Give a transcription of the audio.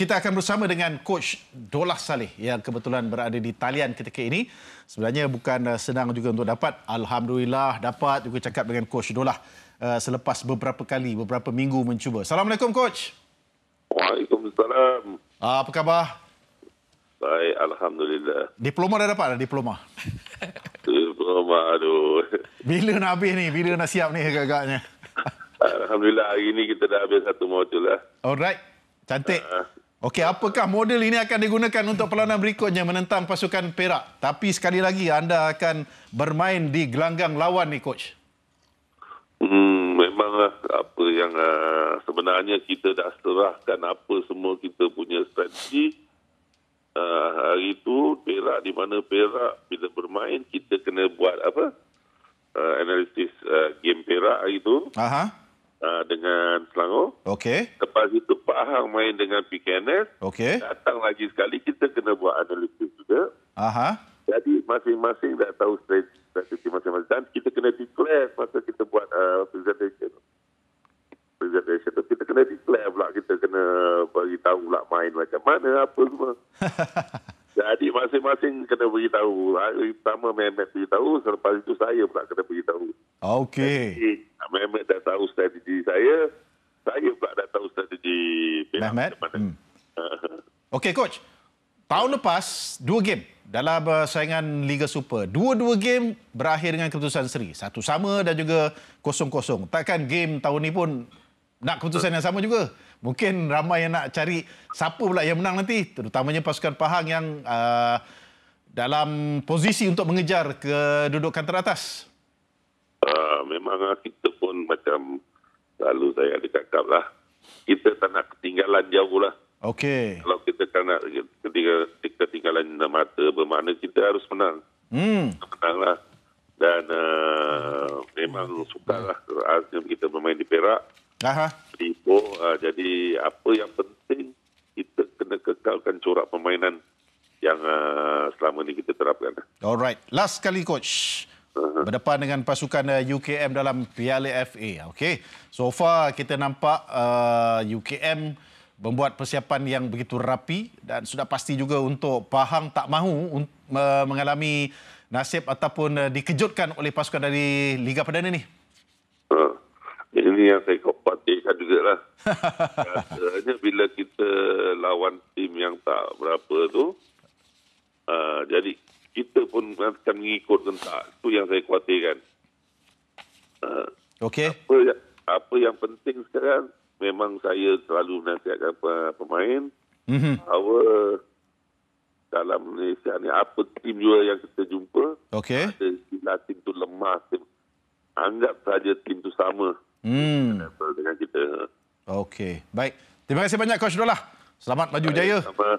Kita akan bersama dengan Coach Dolah Saleh yang kebetulan berada di talian ketika ini. Sebenarnya bukan eh, senang juga untuk dapat. Alhamdulillah dapat juga cakap dengan Coach Dolah eh, selepas beberapa kali, beberapa minggu mencuba. Assalamualaikum Coach. Waalaikumsalam. Ah, apa khabar? Baik, Alhamdulillah. Diploma dah dapat diploma? diploma, aduh. Bila nak habis ni? Bila nak siap ni agak-agaknya? Alhamdulillah, hari ni kita dah habis satu modul lah. Alright, cantik. Ah. Okey, apakah model ini akan digunakan untuk perlawanan berikutnya menentang pasukan Perak? Tapi sekali lagi anda akan bermain di gelanggang lawan ni coach. Hmm, memanglah apa yang ah, sebenarnya kita dah serahkan apa semua kita punya strategi uh, ah, hari itu Perak di mana Perak bila bermain kita kena buat apa? Uh, analisis uh, game Perak hari itu. Aha. Uh-huh uh, dengan Selangor. Okey. Lepas itu Pak Hang main dengan PKNS. Okey. Datang lagi sekali kita kena buat analisis juga. Aha. Jadi masing-masing dah tahu strategi masing-masing dan kita kena declare masa kita buat uh, presentation. Presentation tu kita kena declare pula kita kena bagi tahu pula main macam mana apa semua. Jadi masing-masing kena beritahu. Hari pertama Mehmet beritahu, selepas itu saya pula kena beritahu. Okey. Mehmet dah tahu strategi saya. Saya pula dah tahu strategi Mehmet. Hmm. Okey coach. Tahun lepas dua game dalam uh, saingan Liga Super. Dua-dua game berakhir dengan keputusan seri. Satu sama dan juga kosong-kosong. Takkan game tahun ini pun nak keputusan yang sama juga. Mungkin ramai yang nak cari siapa pula yang menang nanti. Terutamanya pasukan Pahang yang uh, dalam posisi untuk mengejar kedudukan teratas. Uh, memang ah, kita macam lalu saya ada cakap lah. Kita tak nak ketinggalan jauh lah. Okay. Kalau kita kena ketika ketinggalan mata bermakna kita harus menang. Hmm. Menang lah. Dan uh, memang suka lah kita bermain di Perak. Aha. Tipo, uh, ah, jadi apa yang penting kita kena kekalkan corak permainan yang uh, selama ni kita terapkan. Alright. Last kali coach. Mhm. berdepan dengan pasukan eh, UKM dalam Piala FA. Okey. So far kita nampak uh, eh, UKM membuat persiapan yang begitu rapi dan sudah pasti juga untuk Pahang tak mahu uh, mengalami nasib ataupun uh, dikejutkan oleh pasukan dari Liga Perdana ni. Ha. Ini yang saya kau patikan juga lah. Rasanya bila kita lawan tim yang tak berapa tu, uh, jadi kita pun akan mengikut rentak. Itu yang saya khawatirkan. Ah. Okay. Apa, apa yang penting sekarang, memang saya selalu menasihatkan pemain mm-hmm. bahawa dalam Malaysia ni, apa tim juga yang kita jumpa, okay. ada bila tim tu lemah, tim, anggap saja tim tu sama mm. dengan kita. Okay, baik. Terima kasih banyak Coach Dola. Selamat maju jaya. Selamat.